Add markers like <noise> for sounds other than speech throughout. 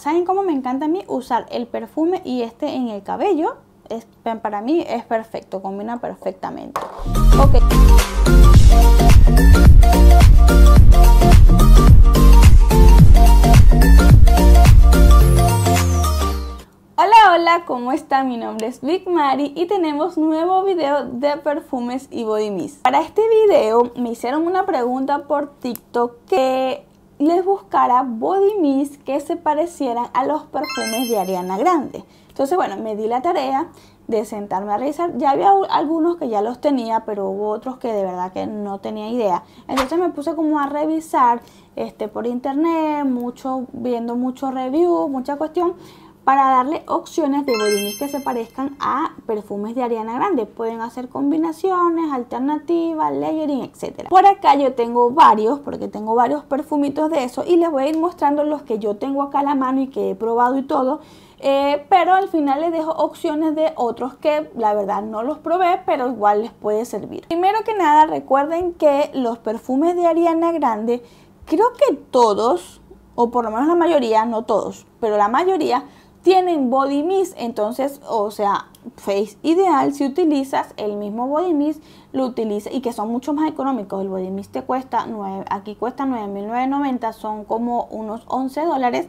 ¿Saben cómo me encanta a mí usar el perfume y este en el cabello? para mí es perfecto, combina perfectamente. hola! hola, ¿cómo están? Mi nombre es Big Mari y tenemos nuevo video de perfumes y body mist. Para este video me hicieron una pregunta por TikTok que les buscara body mist que se parecieran a los perfumes de Ariana Grande. Entonces, bueno, me di la tarea de sentarme a revisar. Ya había algunos que ya los tenía, pero hubo otros que de verdad que no tenía idea. Entonces me puse como a revisar este, por internet, mucho, viendo muchos reviews, mucha cuestión, para darle opciones de bolines que se parezcan a perfumes de Ariana Grande. Pueden hacer combinaciones, alternativas, layering, etc. Por acá yo tengo varios, porque tengo varios perfumitos de eso y les voy a ir mostrando los que yo tengo acá a la mano y que he probado y todo. Eh, pero al final les dejo opciones de otros que la verdad no los probé, pero igual les puede servir. Primero que nada, recuerden que los perfumes de Ariana Grande, creo que todos, o por lo menos la mayoría, no todos, pero la mayoría tienen body mist, entonces, o sea, face ideal, si utilizas el mismo body mist, lo utiliza y que son mucho más económicos. El body mist te cuesta 9, aquí cuesta 9.990, son como unos 11 dólares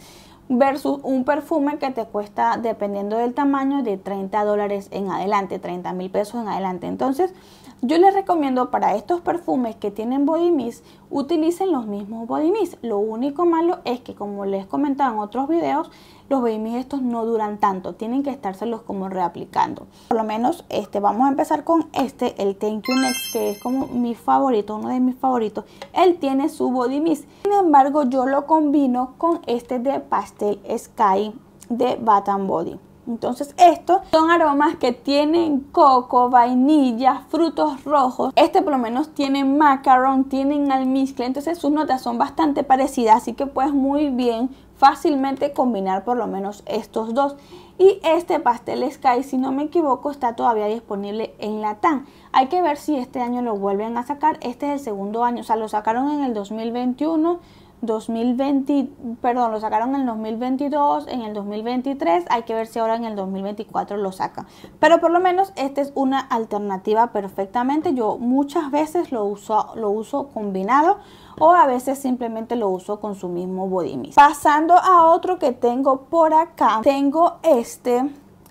versus un perfume que te cuesta, dependiendo del tamaño, de 30 dólares en adelante, 30 mil pesos en adelante. Entonces, yo les recomiendo para estos perfumes que tienen body mist, utilicen los mismos body mist. Lo único malo es que como les comentaba en otros videos, los body mist estos no duran tanto, tienen que estárselos como reaplicando. Por lo menos este, vamos a empezar con este, el Thank You Next, que es como mi favorito, uno de mis favoritos. Él tiene su body mist, sin embargo yo lo combino con este de Pastel Sky de Bath Body. Entonces estos son aromas que tienen coco, vainilla, frutos rojos. Este por lo menos tiene macaron, tienen almizcle, entonces sus notas son bastante parecidas, así que puedes muy bien fácilmente combinar por lo menos estos dos. Y este pastel Sky, si no me equivoco, está todavía disponible en Latam. Hay que ver si este año lo vuelven a sacar. Este es el segundo año, o sea, lo sacaron en el 2021. 2020, perdón, lo sacaron en el 2022, en el 2023, hay que ver si ahora en el 2024 lo saca Pero por lo menos esta es una alternativa perfectamente. Yo muchas veces lo uso, lo uso combinado o a veces simplemente lo uso con su mismo body mist. Pasando a otro que tengo por acá, tengo este,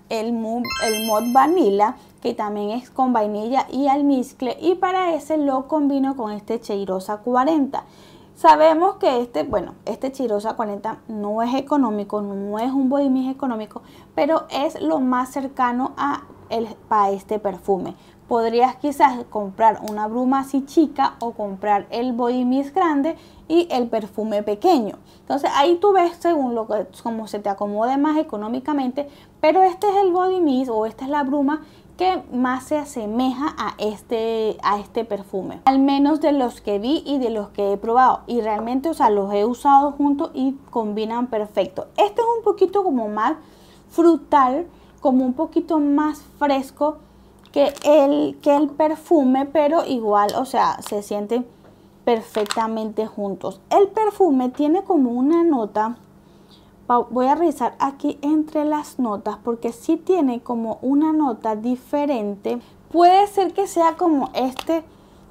el, el mod vanilla, que también es con vainilla y almizcle y para ese lo combino con este Cheirosa 40. Sabemos que este, bueno, este Chirosa 40 no es económico, no es un body mist económico, pero es lo más cercano a, el, este perfume. Podrías quizás comprar una bruma así chica o comprar el body mist grande y el perfume pequeño. Entonces ahí tú ves según lo que, como se te acomode más económicamente, pero este es el body mist o esta es la bruma que más se asemeja a este, a este perfume. Al menos de los que vi y de los que he probado. Y realmente, o sea, los he usado juntos y combinan perfecto. Este es un poquito como más frutal, como un poquito más fresco que el, que el perfume, pero igual, o sea, se sienten perfectamente juntos. El perfume tiene como una nota voy a revisar aquí entre las notas porque si tiene como una nota diferente. Puede ser que sea como este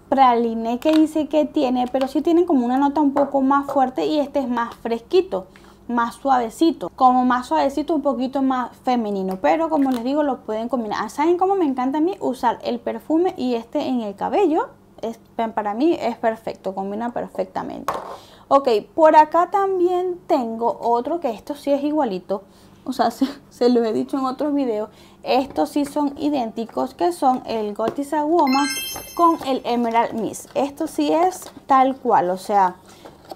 praliné que dice que tiene, pero si tiene como una nota un poco más fuerte y este es más fresquito, más suavecito, como más suavecito, un poquito más femenino, pero como les digo, lo pueden combinar. Ah, ¿Saben cómo me encanta a mí usar el perfume y este en el cabello? Es, para mí es perfecto, combina perfectamente. Ok, por acá también tengo otro que esto sí es igualito. O sea, <laughs> se, lo he dicho en otros videos. Estos sí son idénticos que son el Gotis Woman con el Emerald Miss. Esto sí es tal cual, o sea...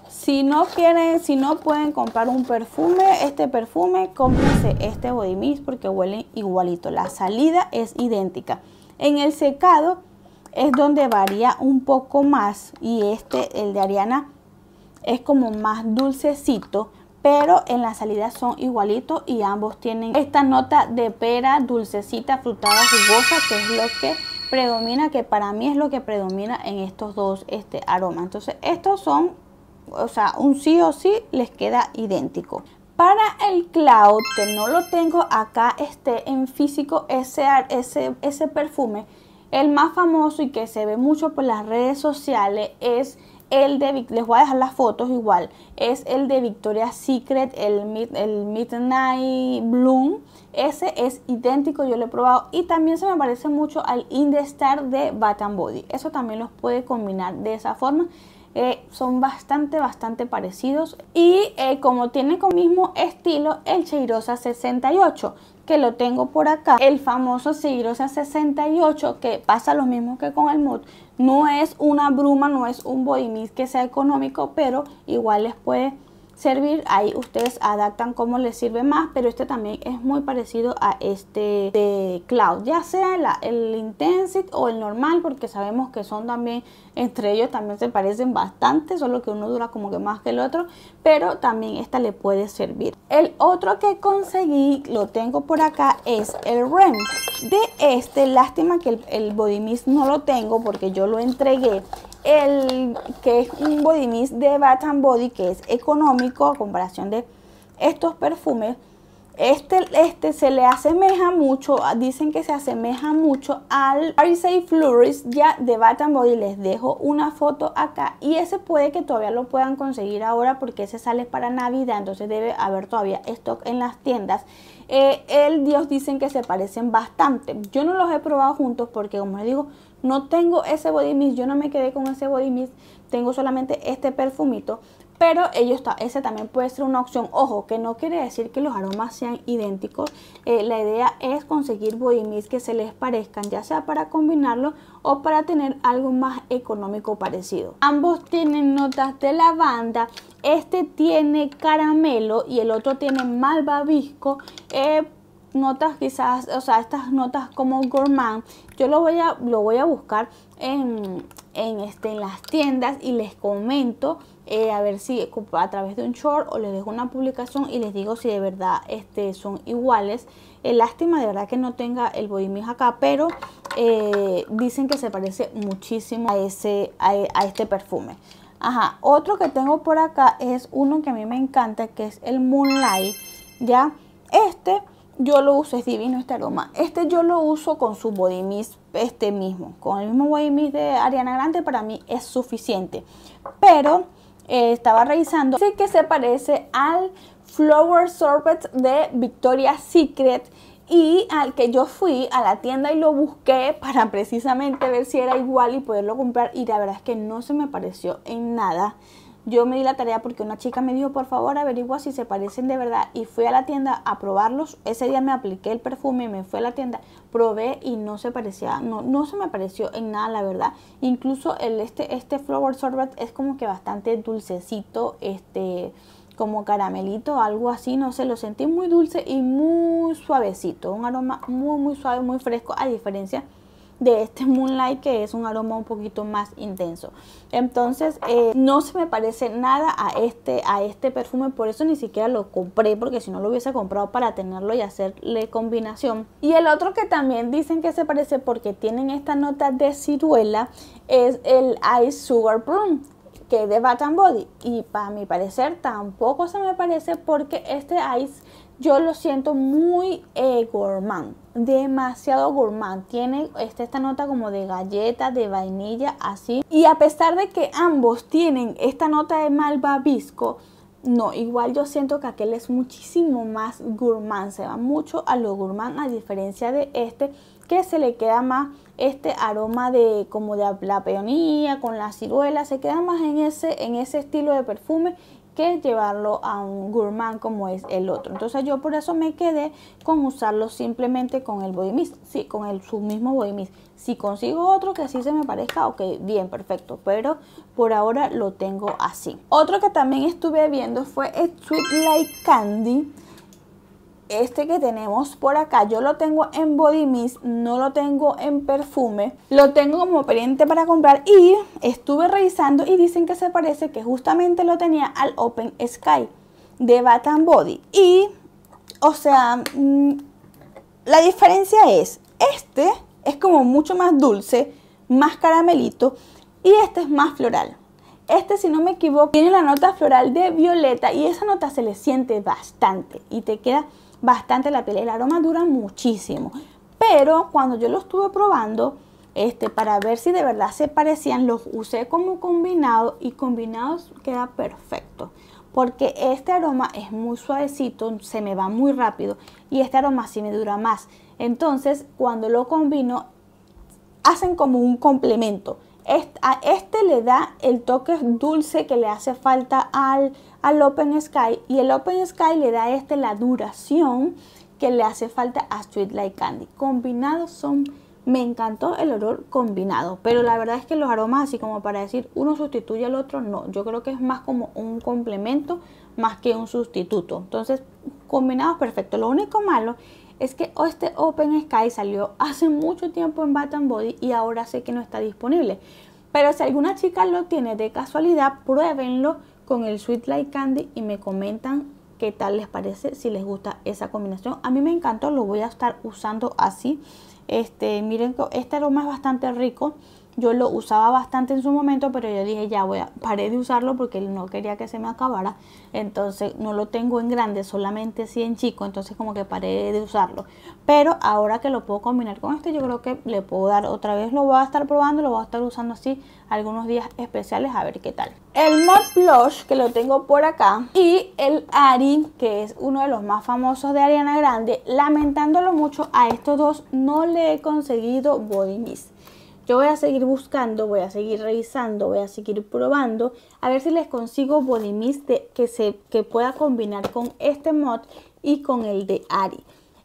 Si no quieren, si no pueden comprar un perfume, este perfume, cómprense este body mist porque huelen igualito. La salida es idéntica. En el secado es donde varía un poco más y este, el de Ariana, es como más dulcecito, pero en la salida son igualitos y ambos tienen esta nota de pera dulcecita, frutada, jugosa, que es lo que predomina, que para mí es lo que predomina en estos dos este, aromas. Entonces estos son, o sea, un sí o sí les queda idéntico. Para el cloud, que no lo tengo acá este, en físico, ese, ese, ese perfume, el más famoso y que se ve mucho por las redes sociales es el de, les voy a dejar las fotos igual, es el de Victoria's Secret, el, el Midnight Bloom, ese es idéntico, yo lo he probado y también se me parece mucho al Indestar de Bath Body, eso también los puede combinar de esa forma eh, son bastante, bastante parecidos. Y eh, como tiene con mismo estilo el Cheirosa 68, que lo tengo por acá, el famoso Cheirosa 68, que pasa lo mismo que con el Mood. No es una bruma, no es un body que sea económico, pero igual les puede servir. Ahí ustedes adaptan como les sirve más, pero este también es muy parecido a este de Cloud, ya sea el Intensit o el normal, porque sabemos que son también, entre ellos también se parecen bastante, solo que uno dura como que más que el otro, pero también esta le puede servir. El otro que conseguí, lo tengo por acá, es el REM. De este, lástima que el, el body mist no lo tengo porque yo lo entregué el que es un body mist de Bath Body, que es económico a comparación de estos perfumes, este, este se le asemeja mucho, dicen que se asemeja mucho al Arisei Flourish ya de Bath Body. Les dejo una foto acá y ese puede que todavía lo puedan conseguir ahora porque ese sale para Navidad, entonces debe haber todavía stock en las tiendas. Eh, el Dios dicen que se parecen bastante. Yo no los he probado juntos porque, como les digo, no tengo ese body mist, yo no me quedé con ese body mist, tengo solamente este perfumito. Pero ello está, ese también puede ser una opción. Ojo, que no quiere decir que los aromas sean idénticos. Eh, la idea es conseguir body mist que se les parezcan, ya sea para combinarlo o para tener algo más económico parecido. Ambos tienen notas de lavanda. Este tiene caramelo y el otro tiene malvavisco. Eh, notas quizás, o sea, estas notas como gourmand, yo lo voy a, lo voy a buscar en, en este, en las tiendas y les comento eh, a ver si a través de un short o les dejo una publicación y les digo si de verdad este, son iguales. Eh, lástima de verdad que no tenga el bohemios acá, pero eh, dicen que se parece muchísimo a, ese, a, a este perfume. Ajá, otro que tengo por acá es uno que a mí me encanta, que es el Moonlight, ¿ya? Este yo lo uso, es divino este aroma. Este yo lo uso con su body mist, este mismo, con el mismo body mist de Ariana Grande para mí es suficiente. Pero eh, estaba revisando, sí que se parece al Flower Sorbet de Victoria's Secret y al que yo fui a la tienda y lo busqué para precisamente ver si era igual y poderlo comprar y la verdad es que no se me pareció en nada. Yo me di la tarea porque una chica me dijo, por favor, averigua si se parecen de verdad. Y fui a la tienda a probarlos. Ese día me apliqué el perfume, me fui a la tienda, probé y no se parecía, no, no se me pareció en nada, la verdad. Incluso el, este, este Flower Sorbet es como que bastante dulcecito, este como caramelito, algo así, no sé, lo sentí muy dulce y muy suavecito, un aroma muy muy suave, muy fresco, a diferencia de este Moonlight que es un aroma un poquito más intenso. Entonces eh, no se me parece nada a este, a este perfume, por eso ni siquiera lo compré porque si no lo hubiese comprado para tenerlo y hacerle combinación. Y el otro que también dicen que se parece porque tienen esta nota de ciruela es el Ice Sugar Plum que es de Bat Body y para mi parecer tampoco se me parece porque este ice yo lo siento muy eh, gourmand, demasiado gourmand. Tiene esta, nota como de galleta, de vainilla, así. Y a pesar de que ambos tienen esta nota de malvavisco, no, igual yo siento que aquel es muchísimo más gourmand, se va mucho a lo gourmand a diferencia de este que se le queda más este aroma de como de la peonía con la ciruela, se queda más en ese en ese estilo de perfume llevarlo a un gourmand como es el otro. Entonces yo por eso me quedé con usarlo simplemente con el body mist, con el, su mismo body Si consigo otro que así se me parezca, ok, bien, perfecto, pero por ahora lo tengo así. Otro que también estuve viendo fue sweet Light Candy este que tenemos por acá, yo lo tengo en Body Mist, no lo tengo en perfume, lo tengo como pendiente para comprar y estuve revisando y dicen que se parece que justamente lo tenía al Open Sky de Bat Body y, o sea, mm, la diferencia es, este es como mucho más dulce, más caramelito y este es más floral. Este, si no me equivoco, tiene la nota floral de violeta y esa nota se le siente bastante y te queda bastante la piel. El aroma dura muchísimo. Pero cuando yo lo estuve probando, este, para ver si de verdad se parecían, los usé como combinado y combinados queda perfecto. Porque este aroma es muy suavecito, se me va muy rápido y este aroma sí me dura más. Entonces, cuando lo combino, hacen como un complemento a este le da el toque dulce que le hace falta al, al Open Sky y el Open Sky le da a este la duración que le hace falta a Sweet Like Candy. Combinados son, me encantó el olor combinado, pero la verdad es que los aromas así como para decir uno sustituye al otro, no, yo creo que es más como un complemento más que un sustituto. Entonces, combinados perfecto. Lo único malo es que este Open Sky salió hace mucho tiempo en Bath Body y ahora sé que no está disponible. Pero si alguna chica lo tiene de casualidad, pruébenlo con el Sweet Light Candy y me comentan qué tal les parece, si les gusta esa combinación. A mí me encantó, lo voy a estar usando así. Este, miren, este aroma es bastante rico. Yo lo usaba bastante en su momento, pero yo dije, ya voy a, paré de usarlo porque no quería que se me acabara. Entonces no lo tengo en grande, solamente así en chico. Entonces como que paré de usarlo. Pero ahora que lo puedo combinar con este, yo creo que le puedo dar otra vez. Lo voy a estar probando, lo voy a estar usando así algunos días especiales a ver qué tal. El Mod Blush, que lo tengo por acá. Y el Ari, que es uno de los más famosos de Ariana Grande. Lamentándolo mucho, a estos dos no le he conseguido body mist. Yo voy a seguir buscando, voy a seguir revisando, voy a seguir probando, a ver si les consigo body mist que, se, que pueda combinar con este mod y con el de Ari.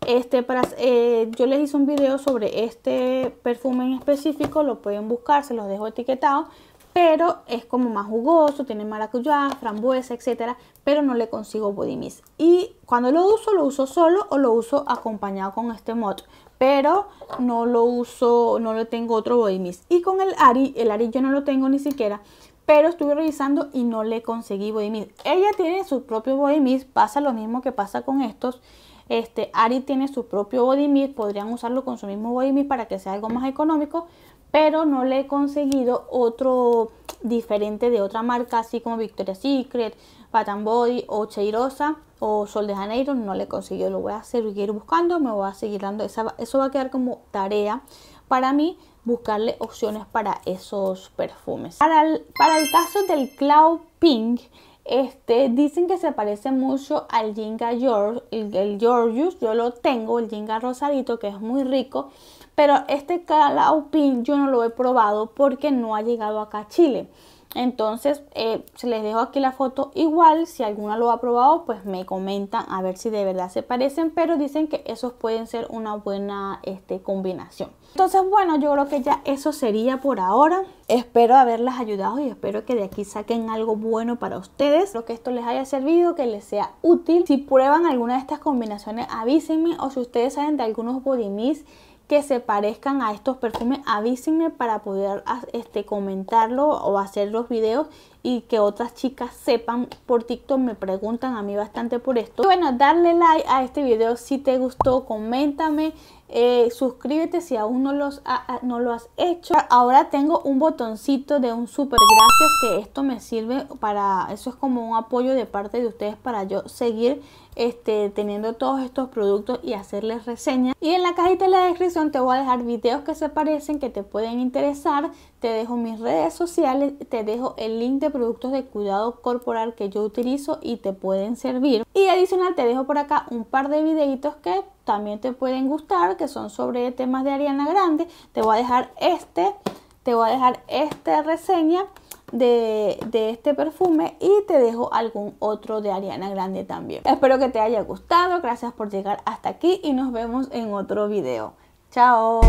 Este, para, eh, yo les hice un video sobre este perfume en específico, lo pueden buscar, se los dejo etiquetado, pero es como más jugoso, tiene maracuyá, frambuesa, etc. pero no le consigo body mist. Y cuando lo uso, lo uso solo o lo uso acompañado con este mod pero no lo uso, no lo tengo otro body mist. Y con el Ari, el Ari yo no lo tengo ni siquiera, pero estuve revisando y no le conseguí body mist. Ella tiene su propio body mist, pasa lo mismo que pasa con estos. Este, Ari tiene su propio body mist, podrían usarlo con su mismo body mist para que sea algo más económico, pero no le he conseguido otro diferente de otra marca, así como Victoria's Secret, Bath Body o Cheirosa o Sol de Janeiro, no le consiguió. Lo voy a seguir buscando, me voy a seguir dando. Esa, eso va a quedar como tarea para mí buscarle opciones para esos perfumes. Para el, caso del Cloud Pink, este, dicen que se parece mucho al Ginga George, el, el, Georgius, yo lo tengo, el Ginga Rosadito, que es muy rico, pero este Cloud Pink yo no lo he probado porque no ha llegado acá a Chile. Entonces, eh, se les dejo aquí la foto igual. Si alguna lo ha probado, pues me comentan a ver si de verdad se parecen. Pero dicen que esos pueden ser una buena este, combinación. Entonces, bueno, yo creo que ya eso sería por ahora. Espero haberlas ayudado y espero que de aquí saquen algo bueno para ustedes. Espero que esto les haya servido, que les sea útil. Si prueban alguna de estas combinaciones, avísenme. O si ustedes saben de algunos body que se parezcan a estos perfumes, avísenme para poder ah, este, comentarlo o hacer los videos y que otras chicas sepan por TikTok, me preguntan a mí bastante por esto. bueno, darle like a este video si te gustó, coméntame, eh, suscríbete si aún no, los no lo has hecho. Ahora tengo un botoncito de un super gracias que esto me sirve para, eso es como un apoyo de parte de ustedes para yo seguir este, teniendo todos estos productos y hacerles reseña Y en la cajita de la descripción te voy a dejar videos que se parecen, que te pueden interesar. Te dejo mis redes sociales, te dejo el link de productos de cuidado corporal que yo utilizo y te pueden servir. Y adicional te dejo por acá un par de videitos que también te pueden gustar, que son sobre temas de Ariana Grande. Te voy a dejar este te voy a dejar esta reseña de, este perfume y te dejo algún otro de Ariana Grande también. Espero que te haya gustado, gracias por llegar hasta aquí y nos vemos en otro video. ¡Chao!